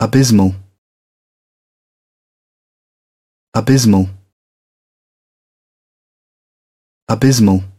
abismal, abismal, abismal